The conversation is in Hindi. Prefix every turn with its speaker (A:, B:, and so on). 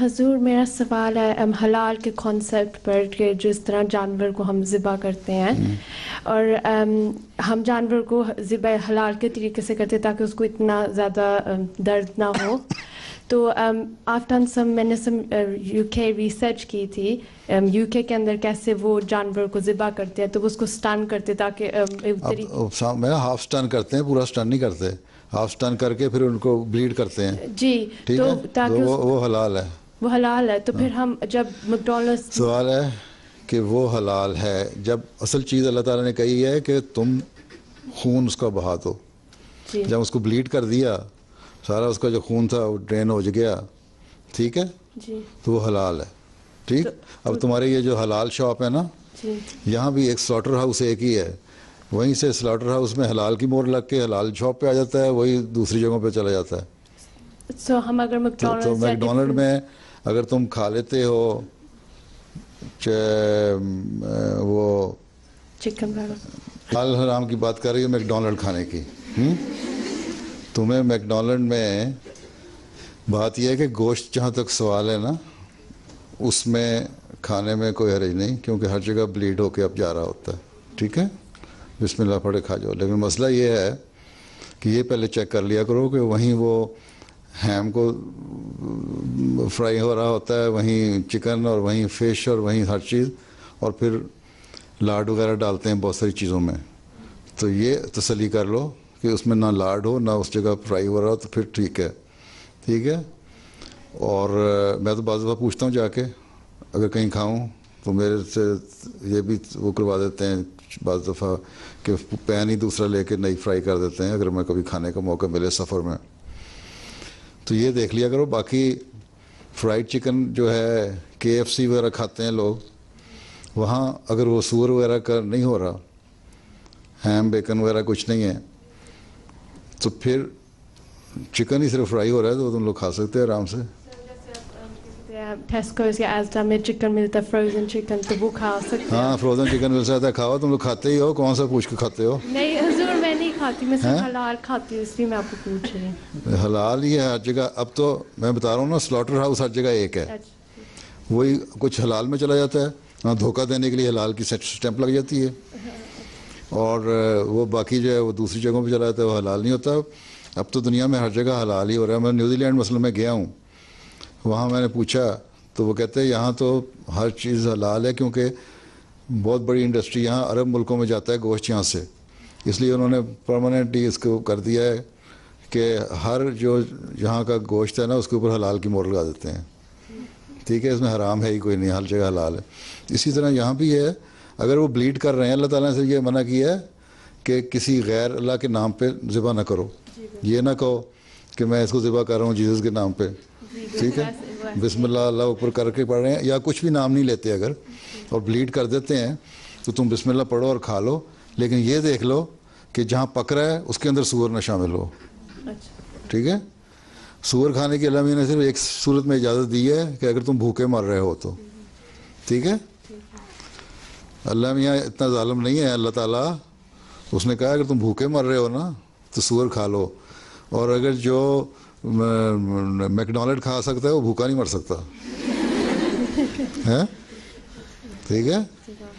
A: हजूर मेरा सवाल है हलाल के कॉन्सेप्ट पर कि जिस तरह जानवर को हम ज़िबा करते हैं हम्म। और हम जानवर को ज़िबा हलाल के तरीके से करते हैं ताकि उसको इतना ज़्यादा दर्द ना हो तो आफ डन सम मैंने सम यूके रिसर्च की थी यूके um, के अंदर कैसे वो जानवर को ज़िबा करते हैं तो उसको स्टन करते ताकि um,
B: मैं हाफ स्टन करते हैं पूरा स्टन नहीं करते हाफ स्टन करके फिर उनको ब्लीड करते हैं
A: जी तो ताकि तो वो, वो हलाल है वो हलाल है तो हाँ। फिर हम जब मैकडोनल्ड्स
B: सवाल है कि वो हलाल है जब असल चीज़ अल्लाह ताला ने कही है कि तुम खून उसका बहा दो जब उसको ब्लीड कर दिया सारा उसका जो खून था वो ड्रेन हो गया ठीक है जी तो वो हलाल है ठीक तो, अब तुम्हारे ये जो हलाल शॉप है ना यहाँ भी एक स्लॉटर हाउस एक ही है वहीं से स्लॉटर हाउस में हलाल की मोर लग के हलाल शॉप पे आ जाता है वही दूसरी जगहों पे चला जाता है
A: so, तो हम अगर तो, तो मैकडोनल्ड
B: में अगर तुम खा लेते हो वो चिकन हलाल हराम की बात कर रही हो मैकडोनल्ड खाने की हुँ? हम्म? तुम्हें मैकडोनल्ड में बात यह है कि गोश्त जहाँ तक सवाल है ना उसमें खाने में कोई हरज नहीं क्योंकि हर जगह ब्लीड होके अब जा रहा होता है ठीक है जिसमें लफड़े खा जाओ लेकिन मसला ये है कि ये पहले चेक कर लिया करो कि वहीं वो हैम को फ्राई हो रहा होता है वहीं चिकन और वहीं फ़िश और वहीं हर चीज़ और फिर लाड वगैरह डालते हैं बहुत सारी चीज़ों में तो ये तसली कर लो कि उसमें ना लाड हो ना उस जगह फ्राई हो रहा हो तो फिर ठीक है ठीक है और मैं तो बाज़ पूछता हूँ जाके अगर कहीं खाऊँ तो मेरे से ये भी वो करवा देते हैं बाज़ दफ़ा कि पैन ही दूसरा लेके नई फ्राई कर देते हैं अगर मैं कभी खाने का मौका मिले सफ़र में तो ये देख लिया करो बाकी फ्राइड चिकन जो है के एफ सी वगैरह खाते हैं लोग वहाँ अगर वो सूर वगैरह का नहीं हो रहा हैम बेकन वगैरह कुछ नहीं है तो फिर चिकन ही सिर्फ फ्राई हो रहा है तो तुम लोग खा सकते हैं आराम से तो हाँ फ्रोजन चिकन मिल सकता है खाओ तुम लोग खाते ही हो कौन सा पूछ के खाते हो
A: नहीं मैं नहीं खाती मैं हलाल हूँ
B: हलाल ही है हर जगह अब तो मैं बता रहा हूँ ना स्लॉटर हाउस हर जगह एक है वही कुछ हलाल में चला जाता है धोखा देने के लिए हलाल की स्टैंप लग जाती है और वो बाकी जो है वो दूसरी जगहों पर चला जाता है वो हलाल नहीं होता अब तो दुनिया में हर जगह हलाल ही हो रहा है मैं न्यूजीलैंड मसल में गया हूँ वहाँ मैंने पूछा तो वो कहते हैं यहाँ तो हर चीज़ हलाल है क्योंकि बहुत बड़ी इंडस्ट्री यहाँ अरब मुल्कों में जाता है गोश्त यहाँ से इसलिए उन्होंने परमानेंटली इसको कर दिया है कि हर जो यहाँ का गोश्त है ना उसके ऊपर हलाल की मोर लगा देते हैं ठीक है इसमें हराम है ही कोई नहीं हर जगह हलाल है इसी तरह यहाँ भी है अगर वो ब्लीड कर रहे हैं अल्लाह ताला से ये मना किया है कि किसी गैर अल्लाह के नाम पे ज़िबा ना करो ये ना कहो कि मैं इसको ज़िबा कर रहा हूँ जीसस के नाम पे ठीक है बिस्मिल्लाह अल्लाह ऊपर करके पढ़ रहे हैं या कुछ भी नाम नहीं लेते अगर और ब्लीड कर देते हैं तो तुम बिस्मिल्लाह पढ़ो और खा लो लेकिन ये देख लो कि जहाँ पक रहा है उसके अंदर सूअर ना शामिल हो अच्छा। ठीक है सूअर खाने की अल्लाह ने सिर्फ एक सूरत में इजाज़त दी है कि अगर तुम भूखे मर रहे हो तो ठीक है अल्लाह मियाँ इतना ालम नहीं है अल्लाह ताला उसने कहा अगर तुम भूखे मर रहे हो ना तो सूअर खा लो और अगर जो मैकडोनल्ड खा सकता है वो भूखा नहीं मर सकता है ठीक है